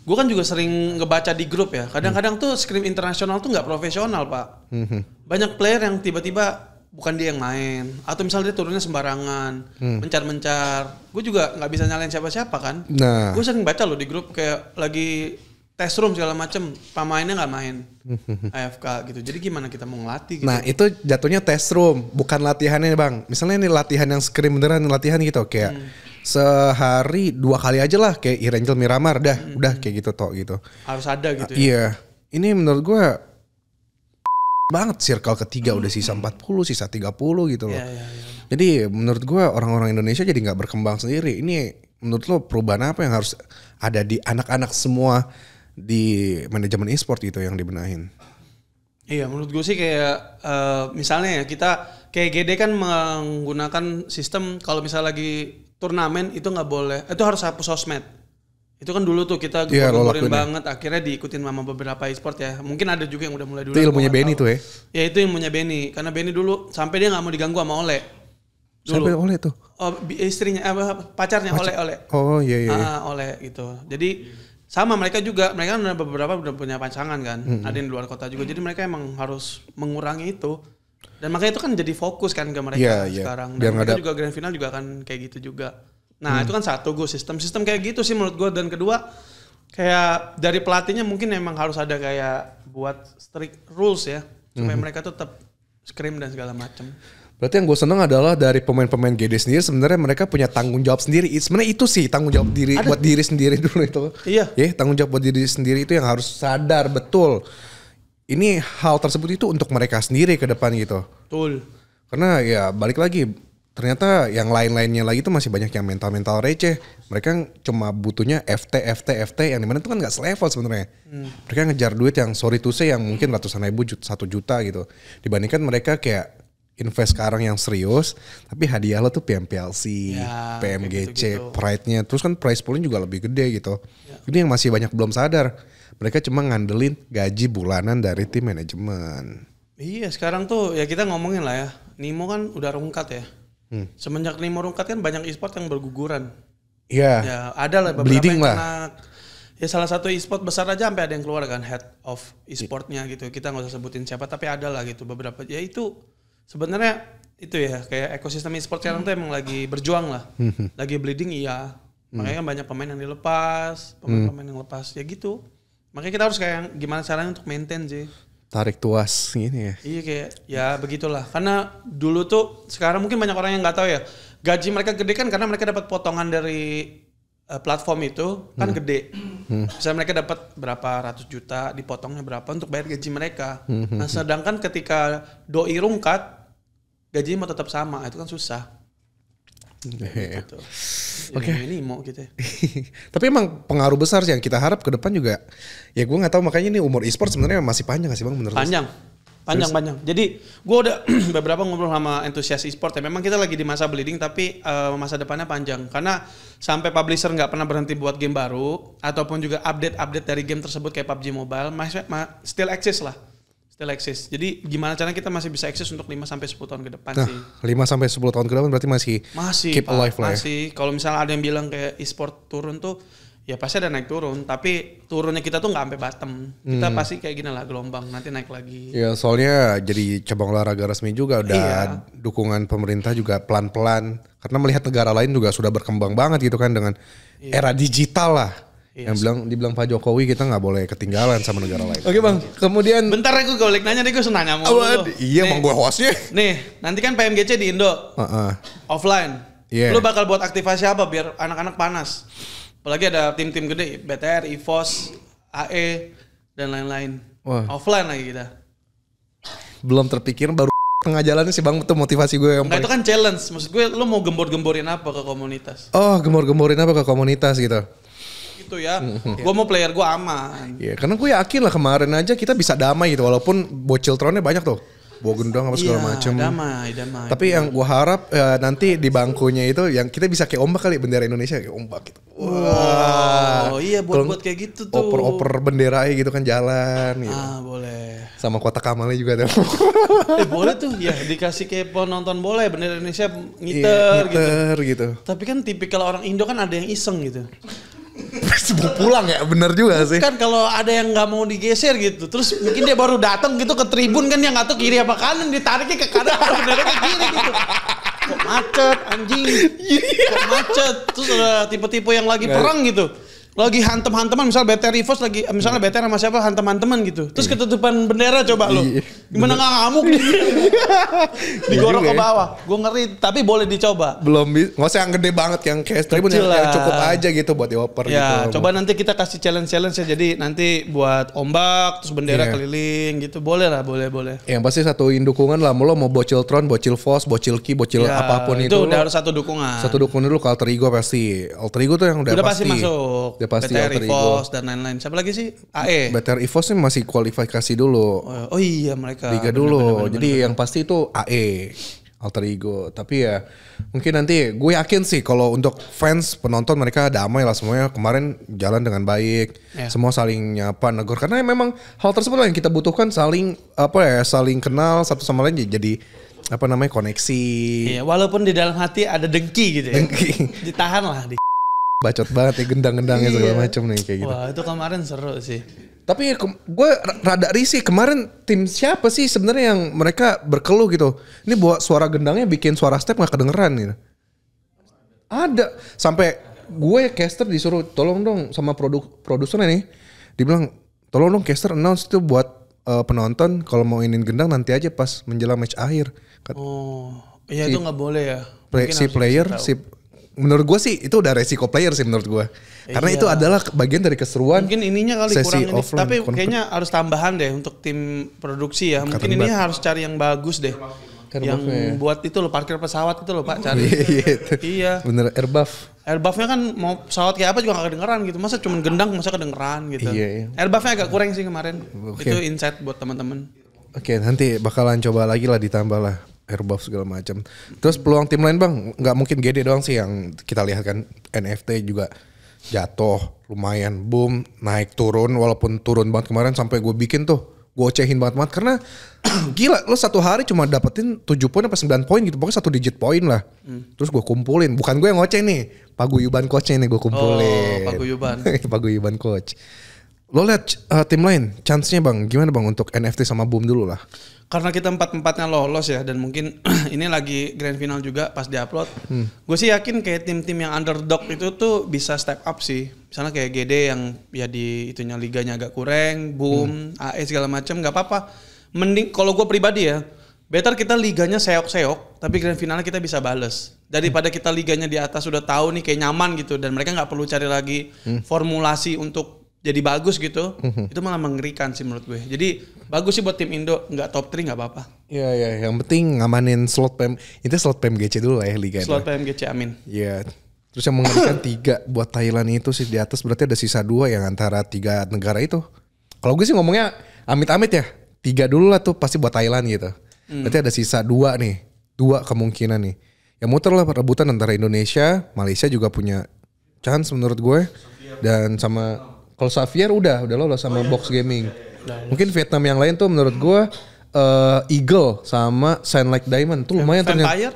gue kan juga sering ngebaca di grup ya. Kadang-kadang tuh scrim internasional tuh nggak profesional pak. Mhm. Banyak player yang tiba-tiba bukan dia yang main atau misalnya dia turunnya sembarangan hmm. mencar mencar gue juga nggak bisa nyalain siapa siapa kan nah. gue sering baca loh di grup kayak lagi test room segala macem pemainnya nggak main mhm. AFK gitu jadi gimana kita mau ngelatih gitu. nah itu jatuhnya test room bukan latihannya bang misalnya ini latihan yang scrim beneran latihan gitu kayak hmm sehari dua kali aja lah kayak Irangel Miramar dah hmm. udah kayak gitu toh gitu harus ada gitu uh, ya iya ini menurut gue banget circle ketiga udah sisa 40 hmm. sisa 30 gitu loh. Yeah, yeah, yeah. Jadi menurut gue orang-orang Indonesia jadi nggak berkembang sendiri. Ini menurut lo perubahan apa yang harus ada di anak-anak semua di manajemen e-sport gitu yang dibenahin? Iya, menurut gue sih kayak uh, misalnya ya kita kayak GD kan menggunakan sistem kalau misalnya lagi turnamen itu nggak boleh itu harus hapus sosmed itu kan dulu tuh kita yeah, goblokin ya. banget akhirnya diikutin sama beberapa e-sport ya mungkin ada juga yang udah mulai dulu itu ilmunya Benny tuh ya ya itu ilmunya Benny karena Benny dulu sampai dia nggak mau diganggu sama Oleh sampai Oleh tuh oh, istrinya apa pacarnya Oleh Oleh oh iya iya, iya. ah, Oleh gitu jadi sama mereka juga mereka kan beberapa udah punya pasangan kan -hmm. ada yang di luar kota juga jadi mereka emang harus mengurangi itu dan makanya itu kan jadi fokus kan ke mereka yeah, yeah. sekarang. Dan mereka ada... juga grand final juga akan kayak gitu juga. Nah hmm. itu kan satu gue sistem sistem kayak gitu sih menurut gue. Dan kedua kayak dari pelatihnya mungkin emang harus ada kayak buat strict rules ya supaya hmm. mereka tetap scrim dan segala macam. Berarti yang gue seneng adalah dari pemain-pemain GD sendiri sebenarnya mereka punya tanggung jawab sendiri. Sebenarnya itu sih tanggung jawab diri Ada. buat diri sendiri dulu itu. Iya. yeah, tanggung jawab buat diri sendiri itu yang harus sadar betul ini hal tersebut itu untuk mereka sendiri ke depan gitu. Betul. Karena ya balik lagi ternyata yang lain-lainnya lagi itu masih banyak yang mental-mental receh. Mereka cuma butuhnya FT, FT, FT yang dimana itu kan nggak selevel sebenarnya. Hmm. Mereka ngejar duit yang sorry to say yang mungkin ratusan ribu, satu juta gitu. Dibandingkan mereka kayak invest sekarang yang serius, tapi hadiah lo tuh PMPLC, ya, PMGC, gitu -gitu. pride-nya. Terus kan price pool-nya juga lebih gede gitu. Ya. Ini yang masih banyak belum sadar mereka cuma ngandelin gaji bulanan dari tim manajemen. Iya, sekarang tuh ya kita ngomongin lah ya. Nimo kan udah rungkat ya. Hmm. Semenjak Nimo rungkat kan banyak e-sport yang berguguran. Iya. Ya, ada lah beberapa Bleeding yang Ya salah satu e-sport besar aja sampai ada yang keluar kan head of e-sportnya gitu. Kita nggak usah sebutin siapa tapi ada lah gitu beberapa. Ya itu sebenarnya itu ya kayak ekosistem e-sport sekarang hmm. tuh emang lagi berjuang lah. Hmm. Lagi bleeding iya. Hmm. Makanya hmm. banyak pemain yang dilepas, pemain-pemain yang lepas ya gitu. Makanya kita harus kayak gimana caranya untuk maintain sih. Tarik tuas gini ya. Iya kayak ya begitulah. Karena dulu tuh sekarang mungkin banyak orang yang nggak tahu ya. Gaji mereka gede kan karena mereka dapat potongan dari uh, platform itu kan hmm. gede. Hmm. Misalnya mereka dapat berapa ratus juta, dipotongnya berapa untuk bayar gaji mereka. Hmm. hmm nah, hmm. sedangkan ketika doi rungkat, gajinya mau tetap sama, itu kan susah. Iya. Gitu. Iya, Oke. Okay. Ini mau kita. Tapi emang pengaruh besar sih yang kita harap ke depan juga. Ya gue nggak tahu makanya ini umur e-sport sebenarnya masih panjang sih bang menurut. Panjang. Panjang Terus? panjang. Jadi gue udah beberapa ngobrol sama antusias e-sport ya. Memang kita lagi di masa bleeding tapi uh, masa depannya panjang karena sampai publisher nggak pernah berhenti buat game baru ataupun juga update-update dari game tersebut kayak PUBG Mobile masih still exist lah Still exist. Jadi gimana caranya kita masih bisa eksis untuk 5 sampai 10 tahun ke depan nah, sih? 5 sampai 10 tahun ke depan berarti masih masih keep alive lah. Ya. Masih. Ya? Kalau misalnya ada yang bilang kayak e-sport turun tuh ya pasti ada naik turun, tapi turunnya kita tuh nggak sampai bottom. Kita hmm. pasti kayak gini lah gelombang, nanti naik lagi. Ya, soalnya jadi cabang olahraga resmi juga udah iya. dukungan pemerintah juga pelan-pelan karena melihat negara lain juga sudah berkembang banget gitu kan dengan iya. era digital lah yes. Iya yang bilang dibilang Pak Jokowi kita nggak boleh ketinggalan sama negara lain. Oke bang, kemudian bentar aku gue nanya iya, nih gue senang nanya Oh, iya bang gue hostnya. Nih nanti kan PMGC di Indo uh -uh. offline. Yeah. Lu bakal buat aktivasi apa biar anak-anak panas? Apalagi ada tim-tim gede, BTR, EVOS, AE dan lain-lain. Offline lagi kita. Belum terpikir baru tengah jalan sih bang itu motivasi gue yang Nah itu kan challenge maksud gue lo mau gembor-gemborin apa ke komunitas oh gembor-gemborin apa ke komunitas gitu gitu ya. Mm-hmm. Gue mau player gue aman. Iya, karena gue yakin lah kemarin aja kita bisa damai gitu walaupun bocil tronnya banyak tuh. Bawa gendong apa segala yeah, macem. Damai, damai. Tapi yang gue harap uh, nanti di bangkunya itu yang kita bisa kayak ombak kali bendera Indonesia kayak ombak gitu. Wah. Wow. Oh iya buat buat kayak gitu tuh. Oper-oper bendera gitu kan jalan. Gitu. Ah boleh. Sama kota kamalnya juga ada. eh boleh tuh ya dikasih kayak penonton boleh ya, bendera Indonesia iya, ngiter, iya, ngiter gitu. gitu. Tapi kan tipikal orang Indo kan ada yang iseng gitu mau pulang ya bener juga sih kan kalau ada yang nggak mau digeser gitu terus mungkin dia baru datang gitu ke tribun kan yang nggak tahu kiri apa kanan ditariknya ke kanan bener ke kiri gitu kok macet anjing iya. kok macet terus ada tipe-tipe yang lagi perang gitu lagi hantem-hanteman misal BT Rivos lagi eh, misalnya BT sama siapa hantem-hanteman gitu. Terus iya. ketutupan bendera coba lo. Iya. Gimana enggak ngamuk? Iya Digorok ya. ke bawah. Gue ngeri tapi boleh dicoba. Belum nggak usah yang gede banget yang kayak tribun yang, yang, cukup aja gitu buat dioper ya, gitu. coba nanti kita kasih challenge-challenge ya. Jadi nanti buat ombak terus bendera yeah. keliling gitu. Boleh lah, boleh boleh. Ya, yang pasti satu dukungan lah. Lo mau bocil Tron, bocil Fos, bocil Ki, bocil ya, apapun itu. Itu udah harus satu dukungan. Satu dukungan dulu kalau terigo pasti. Alter Ego tuh yang udah, udah pasti. pasti masuk. Udah pasti BTR Alter EVOS Ego. dan lain-lain. Siapa lagi sih? AE. BTR EVOS sih masih kualifikasi dulu. Oh, oh iya mereka. Liga dulu. Bener, bener, Jadi bener. yang pasti itu AE. Alter Ego. Tapi ya mungkin nanti gue yakin sih kalau untuk fans penonton mereka damai lah semuanya kemarin jalan dengan baik, Ya. semua saling nyapa negur. karena memang hal tersebut yang kita butuhkan saling apa ya saling kenal satu sama lain jadi apa namanya koneksi. Iya, walaupun di dalam hati ada dengki gitu ya. Dengki. Ditahan lah. Di bacot banget ya gendang-gendangnya iya. segala macam nih kayak gitu. Wah itu kemarin seru sih. Tapi ya, gue rada risih kemarin tim siapa sih sebenarnya yang mereka berkeluh gitu. Ini buat suara gendangnya bikin suara step nggak kedengeran gitu. Ada sampai gue ya, caster disuruh tolong dong sama produk produsernya nih. Dibilang tolong dong caster announce itu buat uh, penonton kalau mau ingin gendang nanti aja pas menjelang match akhir. Oh, iya si, itu nggak boleh ya. Play, si player si menurut gue sih itu udah resiko player sih menurut gue. Karena iya. itu adalah bagian dari keseruan. Mungkin ininya kali sesi kurang offline, Tapi kayaknya harus tambahan deh untuk tim produksi ya. Mungkin ini harus cari yang bagus deh. Air yang ya. buat itu lo parkir pesawat itu lo Pak cari. iya. iya, iya. Bener airbuff. Airbuffnya kan mau pesawat kayak apa juga gak kedengeran gitu. Masa cuma gendang masa kedengeran gitu. Iya, iya. Airbuffnya agak kurang sih kemarin. Okay. Itu insight buat teman-teman. Oke, okay, nanti bakalan coba lagi lah ditambah lah herbal segala macam. Terus peluang tim lain bang, nggak mungkin GD doang sih yang kita lihat kan NFT juga jatuh lumayan boom naik turun walaupun turun banget kemarin sampai gue bikin tuh gue ocehin banget banget karena gila lo satu hari cuma dapetin 7 poin apa 9 poin gitu pokoknya satu digit poin lah hmm. terus gue kumpulin bukan gue yang ngoceh nih paguyuban coach ini gue kumpulin oh, paguyuban paguyuban coach lo lihat uh, tim lain chance nya bang gimana bang untuk NFT sama boom dulu lah karena kita empat empatnya lolos ya dan mungkin ini lagi grand final juga pas diupload hmm. gue sih yakin kayak tim-tim yang underdog itu tuh bisa step up sih misalnya kayak GD yang ya di itunya liganya agak kurang boom hmm. AE segala macam nggak apa-apa mending kalau gue pribadi ya better kita liganya seok-seok tapi grand finalnya kita bisa bales daripada kita liganya di atas sudah tahu nih kayak nyaman gitu dan mereka nggak perlu cari lagi hmm. formulasi untuk jadi bagus gitu mm-hmm. itu malah mengerikan sih menurut gue jadi bagus sih buat tim Indo nggak top 3 nggak apa-apa Iya ya yang penting ngamanin slot PM itu slot PMGC dulu lah ya liga slot itu. PMGC amin Iya terus yang mengerikan tiga buat Thailand itu sih di atas berarti ada sisa dua yang antara tiga negara itu kalau gue sih ngomongnya amit-amit ya tiga dulu lah tuh pasti buat Thailand gitu mm. berarti ada sisa dua nih dua kemungkinan nih yang muter lah perebutan antara Indonesia Malaysia juga punya chance menurut gue dan sama kalau Xavier udah, udah lolos sama oh, iya. box gaming. Iya, iya, iya. Mungkin Vietnam yang lain tuh menurut gue uh, Eagle sama Shine Like Diamond tuh lumayan Vampire? ternyata. Vampire?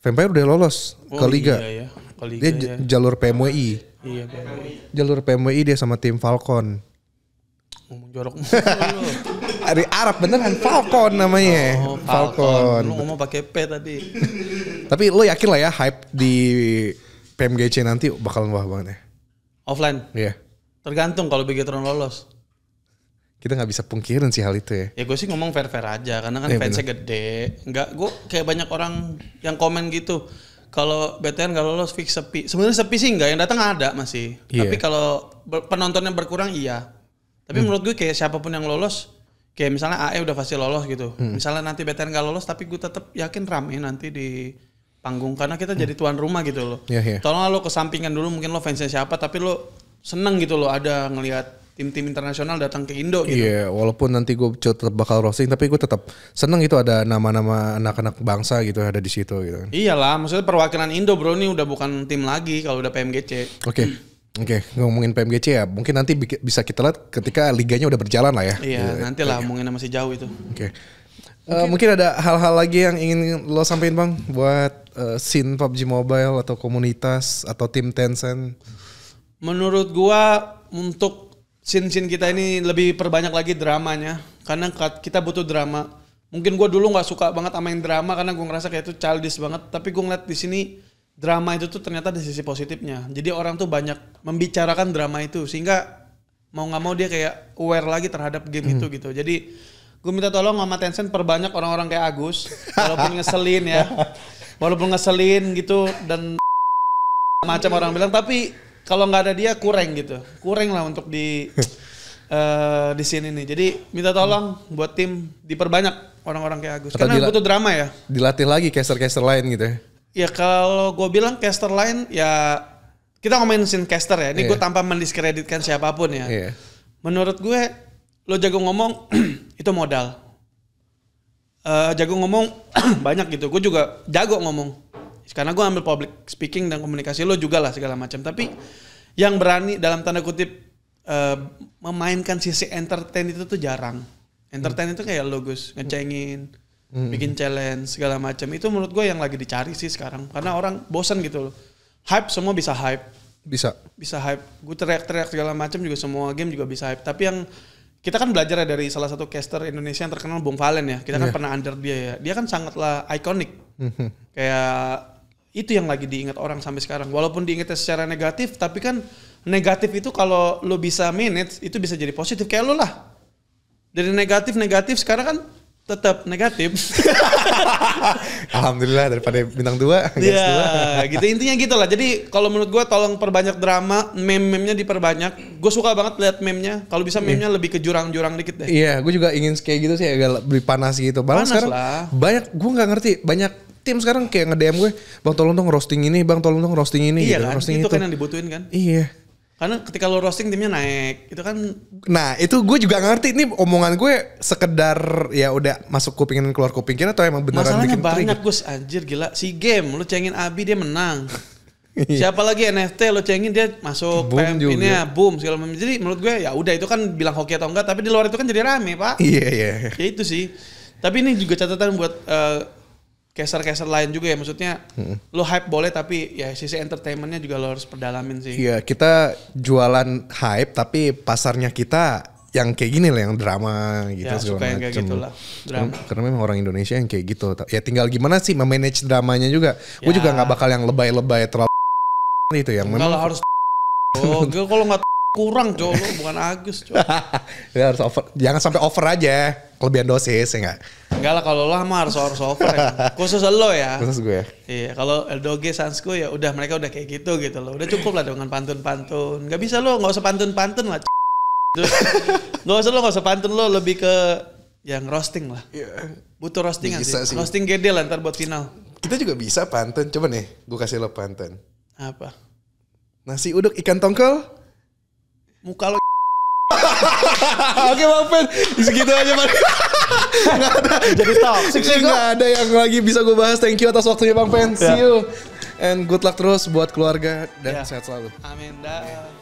Vampire udah lolos oh, ke liga. Iya, iya. Ke liga dia ya. jalur PMWI. Iya, PMWI. Jalur PMWI dia sama tim Falcon. Ngomong jorok Dari Arab beneran Falcon namanya. Oh, Falcon. Falcon. Lu ngomong pakai P tadi. Tapi lo yakin lah ya hype di PMGC nanti bakalan wah banget ya. Offline. Iya. Yeah. Tergantung kalau Bigetron lolos. Kita nggak bisa pungkirin sih hal itu ya. Ya gue sih ngomong fair-fair aja karena kan ya, fansnya bener. gede. Nggak, gue kayak banyak orang yang komen gitu. Kalau BTN nggak lolos fix sepi. Sebenarnya sepi sih nggak, yang datang ada masih. Yeah. Tapi kalau penontonnya berkurang iya. Tapi hmm. menurut gue kayak siapapun yang lolos, kayak misalnya AE udah pasti lolos gitu. Hmm. Misalnya nanti BTN nggak lolos, tapi gue tetap yakin rame nanti di panggung karena kita jadi hmm. tuan rumah gitu loh. Yeah, yeah. Tolong lo kesampingan dulu mungkin lo fansnya siapa tapi lo seneng gitu loh ada ngelihat tim-tim internasional datang ke Indo gitu. Iya, yeah, walaupun nanti gue tetap bakal roasting, tapi gue tetap seneng gitu ada nama-nama anak-anak bangsa gitu ada di situ gitu. Iyalah, maksudnya perwakilan Indo bro ini udah bukan tim lagi kalau udah PMGC. Oke. Okay. Oke, okay, ngomongin PMGC ya, mungkin nanti bisa kita lihat ketika liganya udah berjalan lah ya. Iya, yeah. nanti lah ngomongin iya. masih jauh itu. Oke. Okay. Eh, mungkin, mungkin ada hal-hal lagi yang ingin lo sampaikan bang buat uh, eh, scene PUBG Mobile atau komunitas atau tim Tencent? Menurut gua untuk sin sin kita ini lebih perbanyak lagi dramanya karena kita butuh drama. Mungkin gua dulu nggak suka banget sama yang drama karena gua ngerasa kayak itu childish banget. Tapi gua ngeliat di sini drama itu tuh ternyata di sisi positifnya. Jadi orang tuh banyak membicarakan drama itu sehingga mau nggak mau dia kayak aware lagi terhadap game hmm. itu gitu. Jadi gue minta tolong sama Tencent perbanyak orang-orang kayak Agus walaupun ngeselin ya. Walaupun ngeselin gitu dan macam orang bilang tapi kalau nggak ada dia kurang gitu kurang lah untuk di uh, di sini nih jadi minta tolong hmm. buat tim diperbanyak orang-orang kayak Agus Atau karena butuh drama ya dilatih lagi caster-caster lain gitu ya, ya kalau gue bilang caster lain ya kita ngomongin caster ya ini yeah. gue iya. tanpa mendiskreditkan siapapun ya yeah. menurut gue lo jago ngomong itu modal uh, jago ngomong banyak gitu gue juga jago ngomong karena gue ambil public speaking dan komunikasi lo juga lah segala macam tapi yang berani dalam tanda kutip uh, memainkan sisi entertain itu tuh jarang entertain hmm. itu kayak lo Gus ngecengin hmm. bikin challenge segala macam itu menurut gue yang lagi dicari sih sekarang karena orang bosan gitu loh hype semua bisa hype bisa bisa hype gue teriak-teriak segala macam juga semua game juga bisa hype tapi yang kita kan belajar ya dari salah satu caster Indonesia yang terkenal Bung Valen ya. Kita yeah. kan iya. pernah under dia ya. Dia kan sangatlah ikonik. Mm -hmm. Kayak itu yang lagi diingat orang sampai sekarang walaupun diingatnya secara negatif tapi kan negatif itu kalau lo bisa manage itu bisa jadi positif kayak lo lah dari negatif negatif sekarang kan tetap negatif. Alhamdulillah daripada bintang dua. Iya, gitu intinya gitu lah. Jadi kalau menurut gue tolong perbanyak drama, meme-memnya diperbanyak. Gue suka banget lihat meme-nya. Kalau bisa iya. meme-nya yeah. lebih ke jurang-jurang dikit deh. Iya, yeah, gue juga ingin kayak gitu sih agak lebih panas gitu. panas sekarang lah. banyak gue nggak ngerti banyak tim sekarang kayak nge-DM gue, "Bang tolong dong roasting ini, Bang tolong dong roasting ini." Iya gitu, kan? Roasting itu, itu kan yang dibutuhin kan? Iya. Karena ketika lo roasting timnya naik, itu kan Nah, itu gue juga ngerti ini omongan gue sekedar ya udah masuk kuping keluar kuping kira atau emang beneran Masalahnya bikin banyak Gus anjir gila. Si game lu cengin Abi dia menang. Iya. Siapa lagi NFT lo cengin dia masuk boom ini ya boom segala macam. Jadi menurut gue ya udah itu kan bilang hoki atau enggak tapi di luar itu kan jadi rame, Pak. Iya, iya. Ya itu sih. Tapi ini juga catatan buat uh, Keser-keser lain juga ya maksudnya hmm. lo hype boleh tapi ya sisi entertainmentnya juga lo harus perdalamin sih iya kita jualan hype tapi pasarnya kita yang kayak gini lah yang drama gitu ya, segala suka yang kayak gitu lah drama. karena memang orang Indonesia yang kayak gitu ya tinggal gimana sih memanage dramanya juga ya. gue juga nggak bakal yang lebay-lebay terlalu itu yang memang kalau harus oh gue kalau nggak kurang cowok bukan Agus cowok ya harus over jangan sampai over aja kelebihan dosis ya enggak? Enggak lah kalau lo mah harus harus over ya. Khusus lo ya. Khusus gue. ya. Iya, kalau Eldoge Sansku ya udah mereka udah kayak gitu gitu loh. Udah cukup lah dengan pantun-pantun. Gak bisa lo nggak usah pantun-pantun lah. Gak usah lo nggak usah pantun lo lebih ke yang roasting lah. Iya. Butuh roasting bisa sih. sih. Roasting gede lah ntar buat final. Kita juga bisa pantun. Coba nih, gue kasih lo pantun. Apa? Nasi uduk ikan tongkol. Muka lo Oke Bang Pen, segitu aja Bang. ada. Jadi stop sih Gak ada yang lagi bisa gue bahas. Thank you atas waktunya Bang Pen. See ya. you. And good luck terus buat keluarga dan yeah. sehat selalu. Amin. Amin.